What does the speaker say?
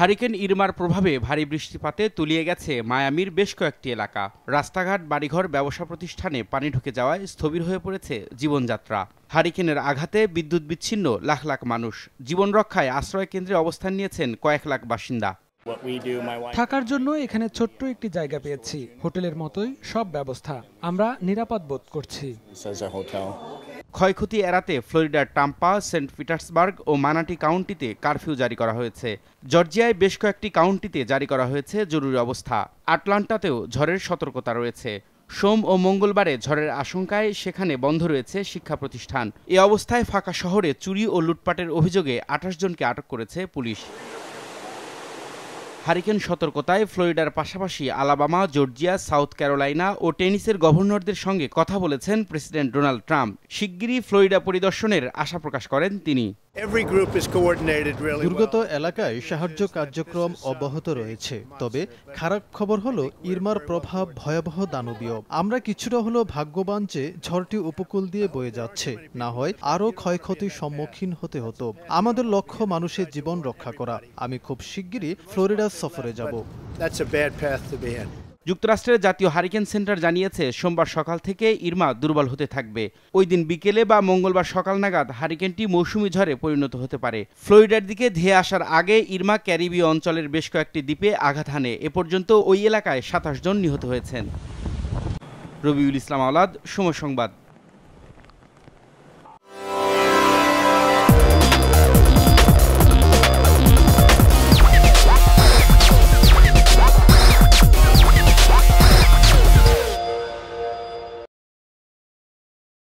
hurricane ইরমার প্রভাবে ভারী বৃষ্টিপাতে তলিয়ে গেছে মায়ামির বেশ কয়েকটি এলাকা রাস্তাঘাট বাড়িঘর ব্যবসা প্রতিষ্ঠানে পানি ঢুকে যাওয়ায় স্থবির হয়ে পড়েছে জীবনযাত্রা হারিকেনের আঘাতে বিদ্যুৎ বিচ্ছিন্ন লাখ লাখ মানুষ জীবন রক্ষায় আশ্রয় কেন্দ্রে অবস্থান নিয়েছেন কয়েক লাখ বাসিন্দা থাকার জন্য এখানে ছোট্ট একটি জায়গা পেয়েছি হোটেলের মতোই সব ব্যবস্থা আমরা নিরাপদ বোধ করছি ক্ষয়ক্ষতি এড়াতে ফ্লোরিডার টাম্পা সেন্ট পিটার্সবার্গ ও মানাটি কাউন্টিতে কারফিউ জারি করা হয়েছে জর্জিয়ায় বেশ কয়েকটি কাউন্টিতে জারি করা হয়েছে জরুরি অবস্থা আটলান্টাতেও ঝড়ের সতর্কতা রয়েছে সোম ও মঙ্গলবারে ঝড়ের আশঙ্কায় সেখানে বন্ধ রয়েছে শিক্ষা প্রতিষ্ঠান এ অবস্থায় ফাঁকা শহরে চুরি ও লুটপাটের অভিযোগে আঠাশ জনকে আটক করেছে পুলিশ হারিকেন সতর্কতায় ফ্লোরিডার পাশাপাশি আলাবামা জর্জিয়া সাউথ ক্যারোলাইনা ও টেনিসের গভর্নরদের সঙ্গে কথা বলেছেন প্রেসিডেন্ট ডোনাল্ড ট্রাম্প শিগগিরই ফ্লোরিডা পরিদর্শনের আশা প্রকাশ করেন তিনি দুর্গত এলাকায় সাহায্য কার্যক্রম অব্যাহত রয়েছে তবে খারাপ খবর হলো ইরমার প্রভাব ভয়াবহ দানবীয় আমরা কিছুটা হলো ভাগ্যবান যে ঝড়টি উপকূল দিয়ে বয়ে যাচ্ছে না হয় আরও ক্ষয়ক্ষতির সম্মুখীন হতে হতো আমাদের লক্ষ্য মানুষের জীবন রক্ষা করা আমি খুব শিগগিরই ফ্লোরিডা সফরে যাব যুক্তরাষ্ট্রের জাতীয় হারিকেন সেন্টার জানিয়েছে সোমবার সকাল থেকে ইরমা দুর্বল হতে থাকবে ওই দিন বিকেলে বা মঙ্গলবার সকাল নাগাদ হারিকেনটি মৌসুমি ঝড়ে পরিণত হতে পারে ফ্লোরিডার দিকে ধেয়ে আসার আগে ইরমা ক্যারিবীয় অঞ্চলের বেশ কয়েকটি দ্বীপে আঘাত হানে এ পর্যন্ত ওই এলাকায় সাতাশ জন নিহত হয়েছেন রবিউল ইসলাম আওলাদ সময় সংবাদ